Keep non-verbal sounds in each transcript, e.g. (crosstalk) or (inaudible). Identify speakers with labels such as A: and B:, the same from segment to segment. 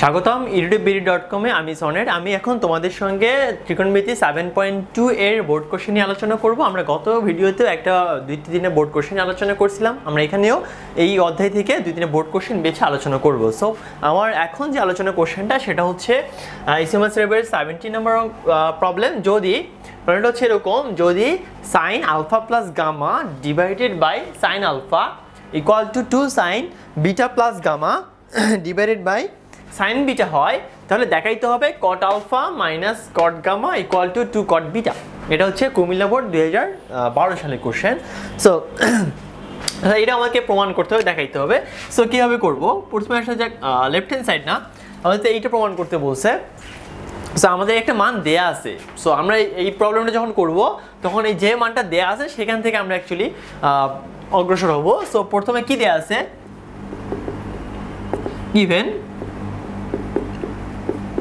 A: স্বাগতম BD dot কমে আমি সনের আমি এখন তোমাদের সঙ্গে ত্রিকোণমিতি সেভেন পয়েন্ট টু এর বোর্ড কোশ্চেন নিয়ে আলোচনা করব আমরা গত ভিডিওতেও একটা দুই তিন দিনের বোর্ড কোশ্চেন আলোচনা করছিলাম আমরা এখানেও এই অধ্যায় থেকে দুই তিনে বোর্ড কোশ্চেন বেছে আলোচনা করব সো আমার এখন যে আলোচনা কোশ্চেনটা সেটা হচ্ছে ইসিমাস রেবের সেভেন্টি নম্বর প্রবলেম যদি প্রবলেমটা হচ্ছে এরকম যদি sine alpha plus gamma divided by sine alpha equal to two sine beta plus gamma divided by sine beta হয় তাহলে দেখাইতে হবে cot alpha minus cot gamma equal to two cot beta এটা হচ্ছে কুমিল্লা বোর্ড দুই হাজার বারো সালের কোশ্চেন (clears throat) আচ্ছা, সো এটা আমাকে প্রমাণ করতে হবে দেখাইতে হবে সো কীভাবে করবো প্রথমে আসা যাক লেফট হ্যান্ড সাইড না আমাদের এইটা প্রমাণ করতে বলছে সো আমাদের একটা মান দেয়া আছে সো আমরা এই প্রবলেমটা যখন করব তখন এই যে মানটা দেয়া আছে সেখান থেকে আমরা অ্যাকচুয়ালি অগ্রসর হব সো প্রথমে কি দেয়া আছে even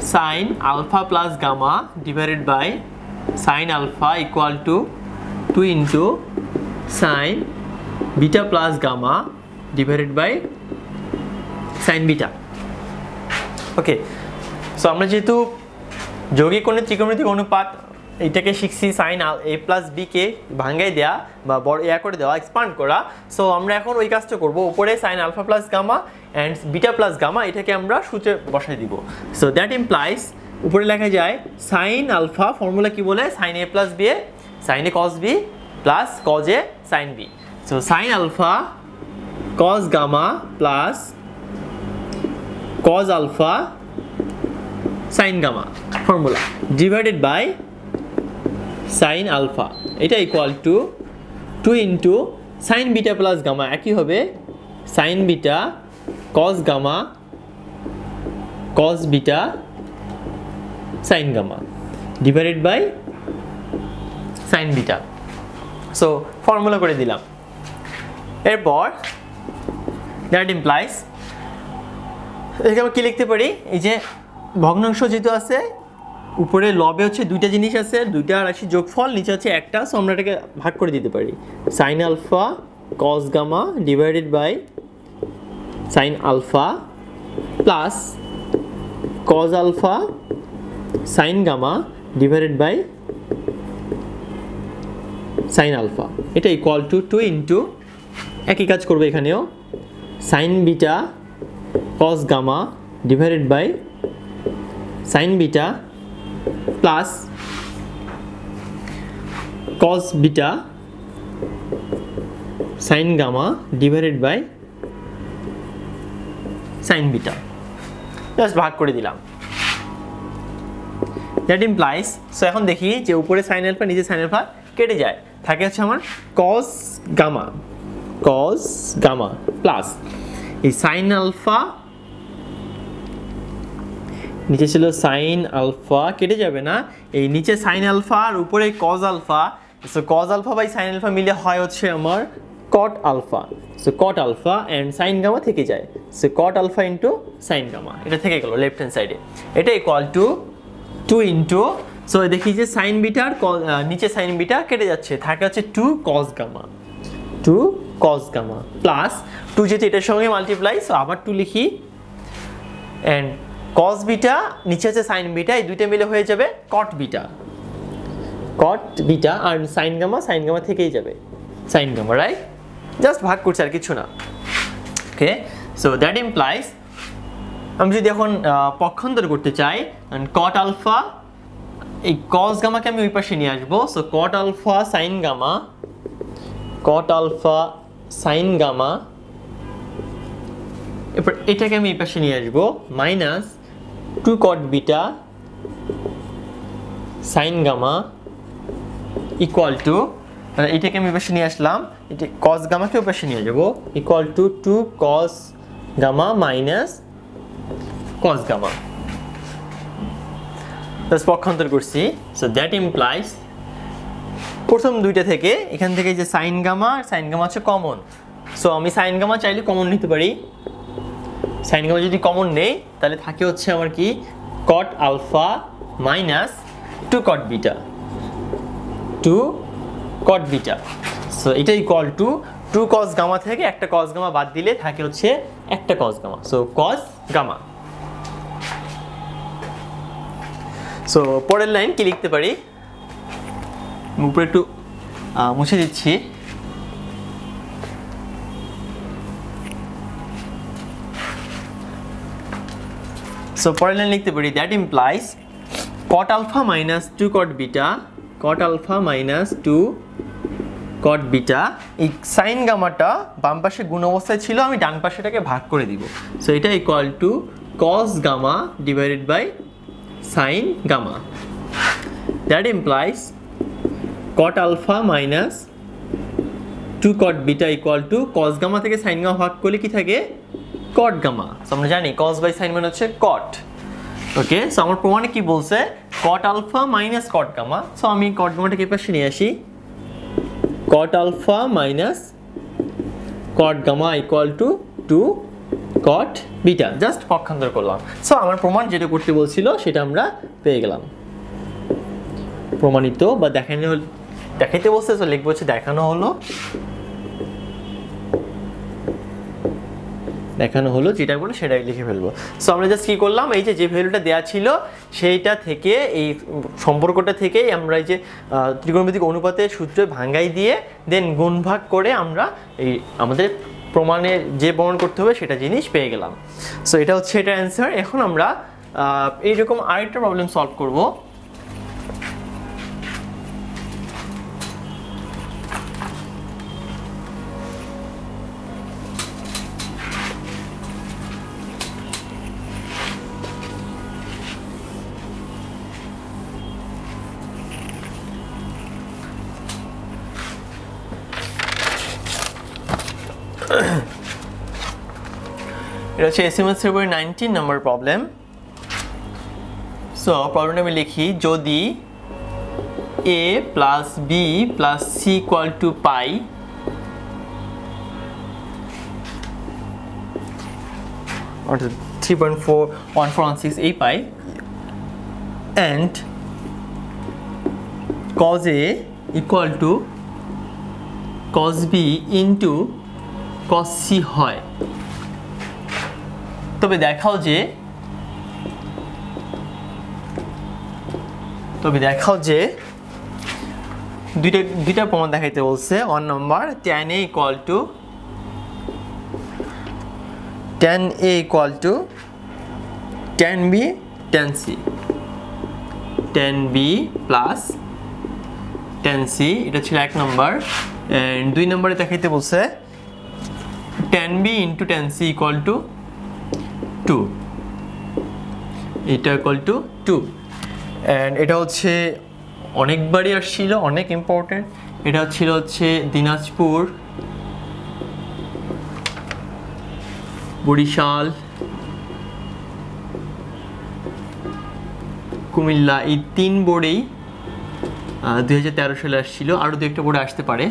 A: sine alpha plus gamma divided by sine alpha equal to 2 into sine beta plus gamma divided by sine beta okay so আমরা যেহেতু যৌগিক কোণের ত্রিকোণমিতিক অনুপাত এটাকে শিখছি সাইন আল এ প্লাস বিকে ভাঙ্গাই দেওয়া বা বড় ইয়া করে দেওয়া এক্সপান্ড করা সো আমরা এখন ওই কাজটা করবো উপরে sine alpha plus gamma and beta plus gamma এটাকে আমরা সূচে বসাই দিব সো দ্যাট ইমপ্লাইস উপরে লেখা যায় সাইন আলফা ফর্মুলা কি বলে sine A plus B A sine A cos B plus cos A sine B so sine alpha cos gamma plus cos alpha sine gamma formula divided by sine alpha এটা equal to two into sine beta plus gamma একই হবে sine beta cos gamma cos beta sine gamma divided by sine beta so formula করে দিলাম এরপর that implies এখানে কী লিখতে পারি এই যে ভগ্নাংশ যেহেতু আছে উপরে লবে হচ্ছে দুইটা জিনিস আছে দুইটা রাশি যোগফল নিচে হচ্ছে একটা সো আমরা এটাকে ভাগ করে দিতে পারি sine alpha cos gamma divided by sine alpha plus cos alpha sine gamma divided by sine alpha এটা ইকুয়াল টু টু ইন্টু একই কাজ করবে এখানেও sine beta cos gamma divided by sine beta plus cos beta sine gamma divided by sine beta just ভাগ করে দিলাম that implies so এখন দেখি যে উপরে সাইন আলফা নিচে সাইন আলফা কেটে যায় থাকে হচ্ছে আমার cos gamma cos gamma plus এই সাইন আলফা নিচে ছিল সাইন আলফা কেটে যাবে না এই নিচে সাইন আলফা আর উপরে cos alpha so cos alpha by sine alpha মিলে হয় হচ্ছে আমার cot alpha so cot alpha and sine gamma থেকে যায় so cot alpha into sine gamma এটা থেকে গেল লেফট হ্যান্ড সাইডে এটা equal to two into so দেখি যে সাইন বিটার নিচে সাইন বিটা কেটে যাচ্ছে থাকে হচ্ছে two cos gamma two cos gamma plus two যেহেতু এটার সঙ্গে মাল্টিপ্লাই সো আবার টু লিখি অ্যান্ড কস বিটা নিচে হচ্ছে সাইন বিটা এই দুইটা মিলে হয়ে যাবে কট বিটা কট বিটা আর সাইন গামা সাইন গামা থেকেই যাবে সাইন গামা রাইট জাস্ট ভাগ করছে আর কিছু না ওকে সো দ্যাট ইমপ্লাইজ আমি যদি এখন পক্ষান্তর করতে চাই কট আলফা এই কস গামাকে আমি ওই পাশে নিয়ে আসবো so cot alpha sine gamma cot alpha sine gamma এরপর এটাকে আমি এই পাশে নিয়ে আসবো minus 2 cot beta sin gamma equal to এটাকে আমি পাশে নিয়ে আসলাম এটি কস গামাকে পাশে নিয়ে যাবো equal to two cos gamma minus cos gamma plus পক্ষান্তর করছি সো দ্যাট ইমপ্লাইজ প্রথম দুইটা থেকে এখান থেকে যে সাইন গামা সাইন গামা হচ্ছে কমন সো আমি সাইন গামা চাইলে কমন নিতে পারি সাইন গামা যদি কমন নেই তাহলে থাকে হচ্ছে আমার কি cot alpha minus two cot beta two cot beta so এটা equal to two cos gamma থেকে একটা কস গামা বাদ দিলে থাকে হচ্ছে একটা cos gamma so cos gamma so পরের লাইন কি লিখতে পারি উপরে একটু মুছে দিচ্ছি সো পরের লাইন লিখতে পারি that implies cot alpha minus two cot beta cot alpha minus two cot beta এই সাইন গামাটা বাম পাশে গুণ অবস্থায় ছিল আমি ডান পাশে এটাকে ভাগ করে দিব সো এটা equal to cos gamma divided by sine gamma that implies cot alpha minus two cot beta equal to cos gamma থেকে সাইন গামা ভাগ করলে কি থাকে কট গামা আমরা জানি কস বাই সাইন মানে হচ্ছে কট ওকে সো আমার প্রমাণে কি বলছে cot alpha minus cot gamma so আমি কট গামাটাকে পাশে নিয়ে আসি cot alpha minus cot gamma equal to two cot beta just পক্ষান্তর করলাম সো আমার প্রমাণ যেটা করতে বলছিল সেটা আমরা পেয়ে গেলাম প্রমাণিত বা দেখানো দেখাইতে বলছে তো লিখবো হচ্ছে দেখানো হলো দেখানো হলো যেটা বলো সেটাই লিখে ফেলবো সো আমরা জাস্ট কী করলাম এই যে যে ভ্যালুটা দেওয়া ছিল সেইটা থেকে এই সম্পর্কটা থেকেই আমরা এই যে ত্রিকোণমিতিক অনুপাতে সূত্র ভাঙ্গাই দিয়ে দেন গুণভাগ করে আমরা এই আমাদের প্রমাণে যে বর্ণ করতে হবে সেটা জিনিস পেয়ে গেলাম সো এটা হচ্ছে এটা অ্যান্সার এখন আমরা এইরকম আরেকটা প্রবলেম সলভ করবো হচ্ছে S M S February nineteen নম্বর প্রবলেম সো প্রবলেমটা আমি লিখি যদি A plus B plus C equal to pi three point four one four one six এই pi and cos A equal to cos B into cos C হয় তবে দেখাও যে তবে দেখাও যে দুইটা দুইটা প্রমাণ দেখাইতে বলছে ওয়ান নম্বর tan A equal to tan A equal to tan B tan C tan B plus tan C এটা ছিল এক নম্বর দুই নম্বরে দেখাইতে বলছে tan B into tan C equal to two এটা ইকুয়াল টু টু অ্যান্ড এটা হচ্ছে অনেকবারই আসছিল অনেক ইম্পর্টেন্ট এটা ছিল হচ্ছে দিনাজপুর বরিশাল কুমিল্লা এই তিন বোর্ডেই দুই সালে আসছিল আরও দু একটা বোর্ডে আসতে পারে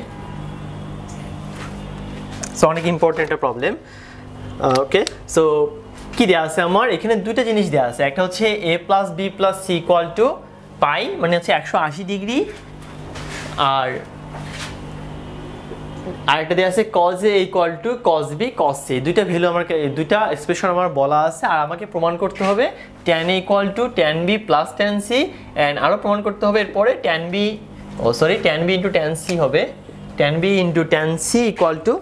A: সো অনেক ইম্পর্টেন্ট একটা প্রবলেম ওকে সো কি দেওয়া আছে আমার এখানে দুইটা জিনিস দেওয়া আছে একটা হচ্ছে A plus B plus C equal to pi মানে হচ্ছে একশো আশি ডিগ্রি আর আরেকটা দেওয়া আছে cos A equal to cos B cos C দুইটা ভ্যালু আমার দুইটা এক্সপ্রেশন আমার বলা আছে আর আমাকে প্রমাণ করতে হবে tan A equal to tan B plus tan C and আরও প্রমাণ করতে হবে এরপরে tan B oh sorry tan B into tan C হবে tan B into tan C equal to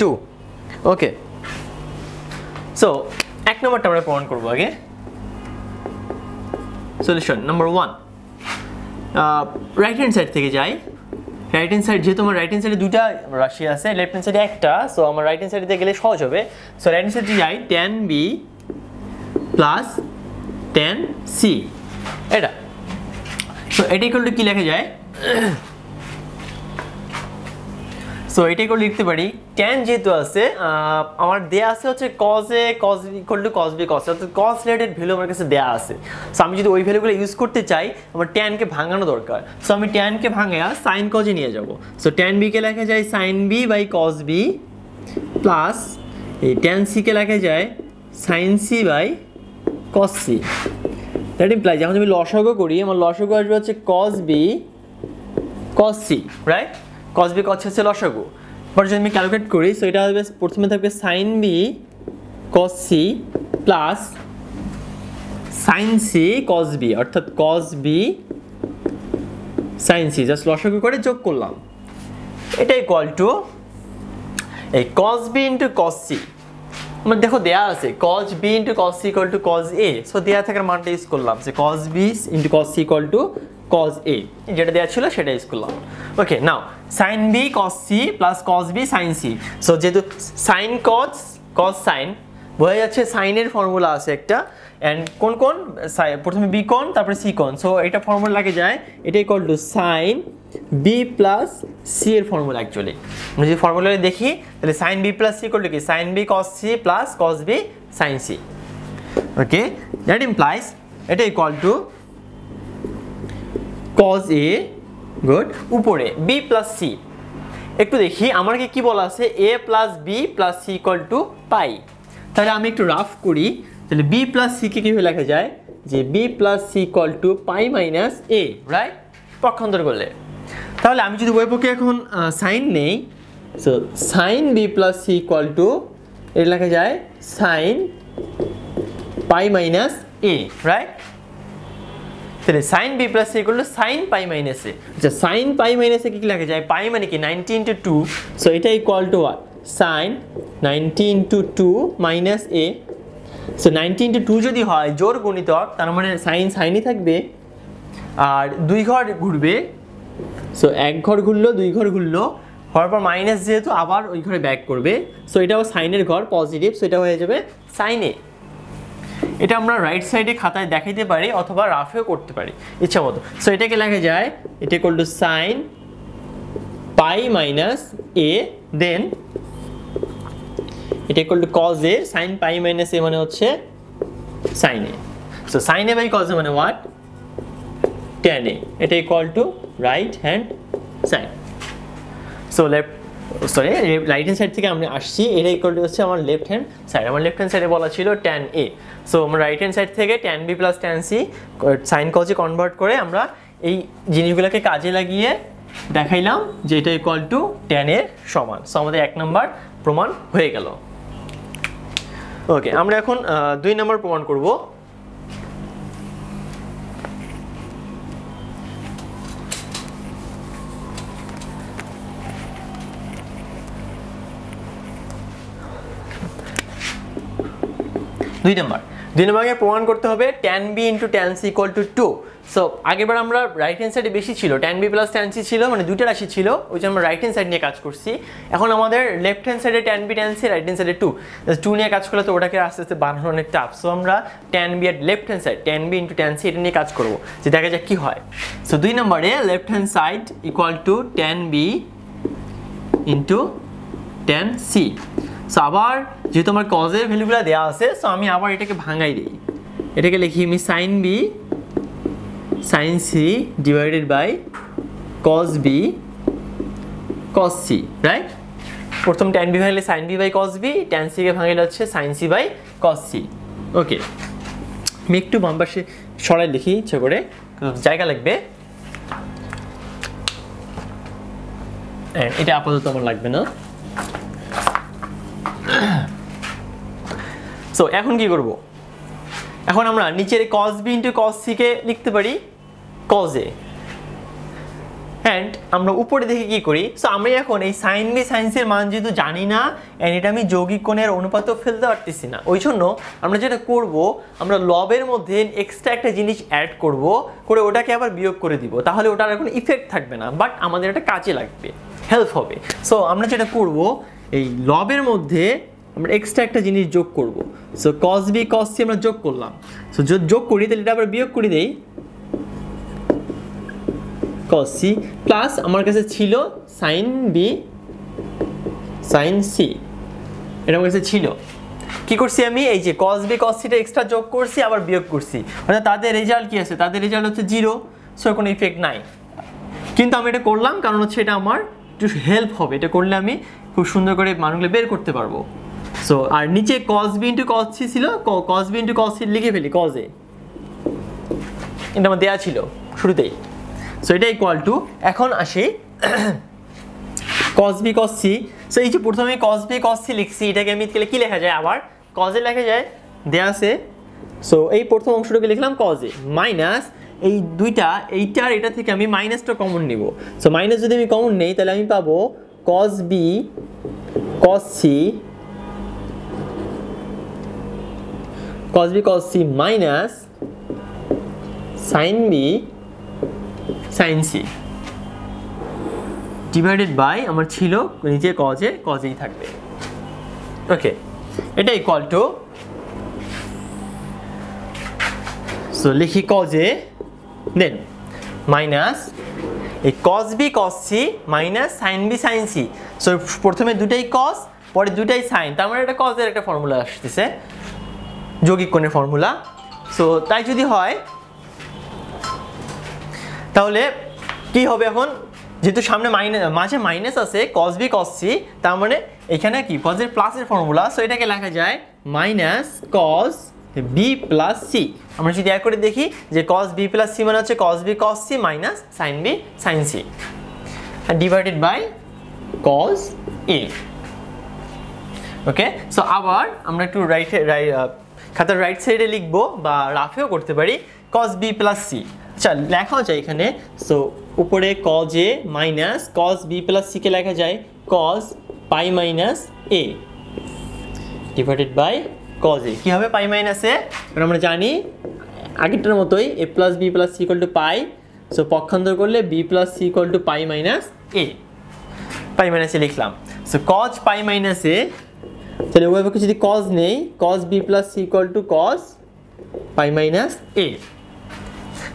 A: two okay so এক নম্বরটা আমরা প্রমাণ করবো আগে সলিউশন নম্বর ওয়ান রাইট হ্যান্ড সাইড থেকে যাই রাইট হ্যান্ড সাইড যেহেতু আমার রাইট হ্যান্ড সাইডে দুইটা রাশি আছে লেফট হ্যান্ড সাইডে একটা সো আমার রাইট হ্যান্ড সাইডে গেলে সহজ হবে সো রাইট হ্যান্ড সাইডে যাই tan B plus tan C এটা সো এটা ইকুয়াল কী লেখা যায় সো এটাই করে লিখতে পারি ট্যান যেহেতু আছে আমার দেয়া আছে হচ্ছে cos A cos equal to cos B cos অর্থাৎ কজ রিলেটেড ভ্যালু আমার কাছে দেয়া আছে সো আমি যদি ওই ভ্যালুগুলো ইউজ করতে চাই আমার ট্যানকে ভাঙানো দরকার সো আমি ট্যানকে ভাঙায়া সাইন কজে নিয়ে যাব সো ট্যান বিকে লেখা যায় sine B by cos B plus এই ট্যান সিকে লেখা যায় sine C by cos C that implies যখন আমি লসগো করি আমার লসগো আসবে হচ্ছে cos B cos C right cos B cos হচ্ছে লসাগু পরে যদি আমি ক্যালকুলেট করি সো এটা হবে প্রথমে থাকবে sine B cos C plus sine C cos B অর্থাৎ cos B sine C just লসাগু করে যোগ করলাম এটা ইকুয়াল টু এই cos B into cos C মানে দেখো দেয়া আছে cos B into cos C equal to A so দেয়া থাকার মানটা ইউজ করলাম যে cos B into cos C equal to cos A যেটা দেয়া ছিল সেটা ইউজ করলাম okay now sine B cos C plus cos B sine C so যেহেতু সাইন কস কস সাইন বোঝা যাচ্ছে সাইনের ফর্মুলা আছে একটা অ্যান্ড কোন কোন প্রথমে বি কন তারপরে সি কোন সো এটা ফর্মুলা লাগে যায় এটা equal to sine B plus C এর ফর্মুলা অ্যাকচুয়ালি আমরা যদি ফর্মুলা দেখি তাহলে সাইন বি প্লাস সি করলে কি sine B cos C plus cos B sine C okay that implies এটা equal to cos A good উপরে বি প্লাস সি একটু দেখি আমাকে কি বলা আছে A plus B plus C equal to pi তাহলে আমি একটু রাফ করি তাহলে বি প্লাস সিকে কীভাবে লেখা যায় যে B plus C equal to pi minus A right পক্ষান্তর করলে তাহলে আমি যদি ওই পক্ষে এখন সাইন নেই so sine B plus C equal to এটা লেখা যায় sine pi minus A right তাহলে sine B plus C equal sine pi minus A আচ্ছা সাইন পাই মাইনাস এ কী লাগে যায় পাই মানে কি নাইনটিন টু টু সো এটা equal to one sine nineteen two two minus A so nineteen two two যদি হয় জোর গণিতক তার মানে সাইন সাইনই থাকবে আর দুই ঘর ঘুরবে সো এক ঘর ঘুরলো দুই ঘর ঘুরলো হওয়ার পর মাইনাস যেহেতু আবার ওই ঘরে ব্যাক করবে সো এটাও সাইনের ঘর পজিটিভ সো এটা হয়ে যাবে সাইনে এটা আমরা রাইট সাইডে খাতায় দেখাইতে পারি অথবা রাফেও করতে পারি ইচ্ছা মতো সো এটাকে লেখা যায় এটা equal to sine pi minus A then এটা equal to cos A sine pi minus A মানে হচ্ছে sine A so sine A by cos A মানে হোয়াট tan এ এটা equal to right hand sine so left sorry right hand side থেকে আমি আসছি এর equal to হচ্ছে আমার লেফট হ্যান্ড সাইড আমার লেফট হ্যান্ড সাইডে বলা ছিল ট্যান এ সো আমরা রাইট হ্যান্ড সাইড থেকে tan B plus tan C sine কজে কনভার্ট করে আমরা এই জিনিসগুলোকে কাজে লাগিয়ে দেখাইলাম যে এটা ইকুয়াল টু এর সমান সো আমাদের এক নম্বর প্রমাণ হয়ে গেল ওকে আমরা এখন দুই নম্বর প্রমাণ করবো দুই নম্বর দুই নম্বর আগে প্রমাণ করতে হবে tan B into tan C equal to two so আগেরবার আমরা রাইট হ্যান্ড সাইডে বেশি ছিল tan B plus tan C ছিল মানে দুইটা রাশি ছিল ওই জন্য আমরা রাইট হ্যান্ড সাইড নিয়ে কাজ করছি এখন আমাদের লেফট হ্যান্ড সাইডে tan B tan C right hand সাইডে টু টু নিয়ে কাজ করলে তো ওটাকে আস্তে আস্তে বানানো অনেক টাফ সো আমরা ট্যান বি আর left hand side tan B into tan C এটা নিয়ে কাজ করবো যে দেখা যাক কী হয় সো দুই নম্বরে left hand side equal to tan B into tan C so আবার যেহেতু আমার কজের ভ্যালুগুলো দেওয়া আছে সো আমি আবার এটাকে ভাঙাই দিই এটাকে লিখি আমি sine B sine C divided by cos B cos C right প্রথম ট্যান বি ভাঙলে sine B by cos B tan সিকে ভাঙলে হচ্ছে sine C by cos C okay আমি একটু বাম পাশে সরাই লিখি ইচ্ছে করে জায়গা লাগবে এটা আপাতত আমার লাগবে না সো এখন কি করব এখন আমরা নিচের কস বি ইন্টু কস কে লিখতে পারি কজ এ অ্যান্ড আমরা উপরে দেখে কি করি সো আমি এখন এই সাইন বি এর মান যেহেতু জানি না অ্যান্ড এটা আমি যৌগিক কোণের অনুপাতও ফেলতে পারতেছি না ওই জন্য আমরা যেটা করব আমরা লবের মধ্যে এক্সট্রা একটা জিনিস অ্যাড করব করে ওটাকে আবার বিয়োগ করে দিব তাহলে ওটার এখন ইফেক্ট থাকবে না বাট আমাদের এটা কাজে লাগবে হেল্প হবে সো আমরা যেটা করব এই লবের মধ্যে আমরা এক্সট্রা একটা জিনিস যোগ করব so cos B cos C আমরা যোগ করলাম সো যোগ করি তাহলে এটা আবার বিয়োগ করে দেই কস সি প্লাস আমার কাছে ছিল সাইন বি সাইন সি এটা আমার কাছে ছিল কি করছি আমি এই যে কস বি কস সিটা এক্সট্রা যোগ করছি আবার বিয়োগ করছি মানে তাদের রেজাল্ট কি আছে তাদের রেজাল্ট হচ্ছে জিরো সো কোনো ইফেক্ট নাই কিন্তু আমি এটা করলাম কারণ হচ্ছে এটা আমার একটু হেল্প হবে এটা করলে আমি খুব সুন্দর করে মানুষগুলো বের করতে পারবো সো আর নিচে cos B into cos C ছিল cos B into cos C লিখে ফেলি কজে এ এটা আমার দেওয়া ছিল শুরুতেই সো এটা ইকুয়াল টু এখন আসি cos B cos C so এই যে প্রথমে কস বি কস সি লিখছি এটাকে আমি গেলে কী লেখা যায় আবার কজে লেখা যায় দেয়া আছে সো এই প্রথম অংশটাকে লিখলাম কজে মাইনাস এই দুইটা এইটার এটা থেকে আমি মাইনাসটা কমন নিব সো মাইনাস যদি আমি কমন নেই তাহলে আমি পাবো cos B cos C cos b cos c minus sin b sin c divided by আমার ছিল নিচে কজে কজেই থাকবে ওকে এটা ইকুয়াল টু সো লিখি কজে দেন মাইনাস এই cos B cos C minus sine B sine C so প্রথমে দুটাই কস পরে দুটাই সাইন তার মানে এটা কজের একটা ফর্মুলা আসতেছে যৌগিক কোণের ফর্মুলা সো তাই যদি হয় তাহলে কি হবে এখন যেহেতু সামনে মাইনাস মাঝে মাইনাস আছে কস বি কস সি তার মানে এখানে কি পজিটিভ প্লাসের ফর্মুলা সো এটাকে লেখা যায় minus cos B plus C আমরা যদি এক করে দেখি যে কস বি প্লাস সি মানে হচ্ছে cos B cos C minus sine B sine C divided by cos A okay so আবার আমরা একটু রাইট রাইট uh, খাতার রাইট সাইডে লিখবো বা রাফেও করতে পারি কস বি প্লাস সি আচ্ছা লেখাও যায় এখানে সো উপরে cos A minus cos B plus সিকে লেখা যায় cos pi minus A divided by cos A কী হবে পাই মাইনাস এ আমরা জানি আগেরটার মতোই A plus B plus C equal to pi so পক্ষান্তর করলে B plus C equal to pi minus A pi minus A লিখলাম so cos pi minus A তাহলে ওয়েভ অক্ষে যদি কজ নেই cos B plus C equal to cause pi minus A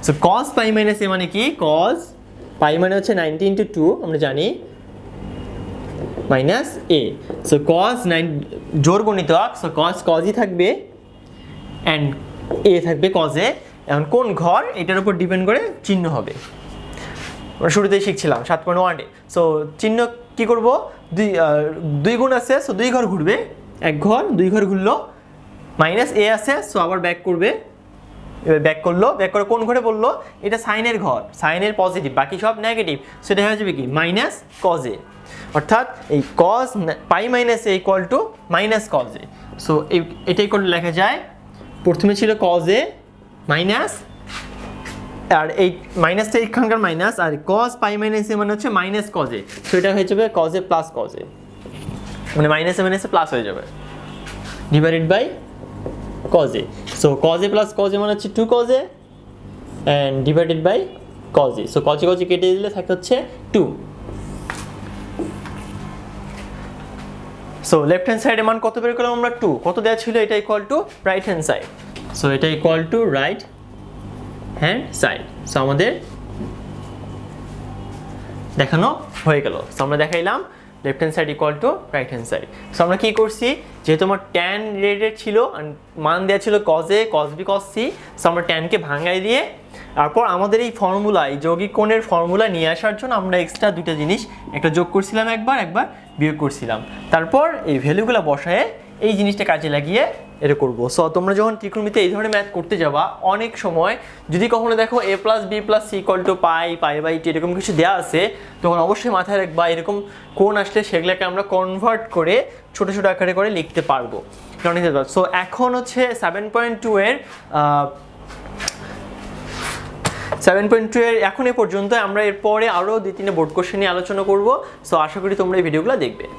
A: so cos pi minus A মানে কি cause পাই মানে হচ্ছে নাইনটিন টু টু আমরা জানি minus A so cos nine জোর গণিতক সো কজ কজই থাকবে অ্যান্ড এ থাকবে কজে এখন কোন ঘর এটার উপর ডিপেন্ড করে চিহ্ন হবে আমরা শুরুতেই শিখছিলাম সাত পয়েন্ট ওয়ানে সো চিহ্ন কী করবো দুই দুই গুণ আছে সো দুই ঘর ঘুরবে এক ঘর দুই ঘর ঘুরলো মাইনাস এ আছে সো আবার ব্যাক করবে এবার ব্যাক করলো ব্যাক করে কোন ঘরে বললো এটা সাইনের ঘর সাইনের পজিটিভ বাকি সব নেগেটিভ সেটা হয়ে যাবে কি মাইনাস কজ এ অর্থাৎ এই cos pi minus A equal to minus cos A so এটাই করলে লেখা যায় প্রথমে ছিল কজ এ মাইনাস আর এই মাইনাসটা এখানকার মাইনাস আর কজ পাই মাইনাস এ মানে হচ্ছে মাইনাস কজে তো এটা হয়ে যাবে কজে প্লাস কজে মানে মাইনাসে মাইনাসে প্লাস হয়ে যাবে ডিভাইডেড বাই কজে সো কজে প্লাস কজে মানে হচ্ছে টু কজে অ্যান্ড ডিভাইডেড বাই কজে সো কজে কজে কেটে দিলে থাকে হচ্ছে টু সো লেফট হ্যান্ড সাইডে মান কত বের করলাম আমরা টু কত দেওয়া ছিল এটা equal to right hand side so এটা equal to right hand side so আমাদের দেখানো হয়ে গেল সো আমরা দেখাইলাম left hand side equal to right hand side so আমরা কী করছি যেহেতু আমার ট্যান রেডের ছিল মান দেওয়া ছিল কজে cos B cos C so আমরা ট্যানকে ভাঙাই দিয়ে তারপর আমাদের এই ফর্মুলা এই যৌগিক কোণের ফর্মুলা নিয়ে আসার জন্য আমরা এক্সট্রা দুটো জিনিস একটা যোগ করছিলাম একবার একবার বিয়োগ করছিলাম তারপর এই ভ্যালুগুলো বসায় এই জিনিসটা কাজে লাগিয়ে এটা করবো সো তোমরা যখন ত্রিকোণমিতে এই ধরনের ম্যাথ করতে যাবা অনেক সময় যদি কখনো দেখো A plus B plus C equal to pi pi by T এরকম কিছু দেওয়া আছে তখন অবশ্যই মাথায় রাখবা এরকম কোন আসলে সেগুলোকে আমরা কনভার্ট করে ছোটো ছোটো আকারে করে লিখতে পারবো সো এখন হচ্ছে সেভেন পয়েন্ট টু এর সেভেন পয়েন্ট টু এর এখন এ পর্যন্ত আমরা এরপরে আরও দুই তিনটে বোর্ড কোশ্চেন নিয়ে আলোচনা করবো সো আশা করি তোমরা এই ভিডিওগুলো দেখবে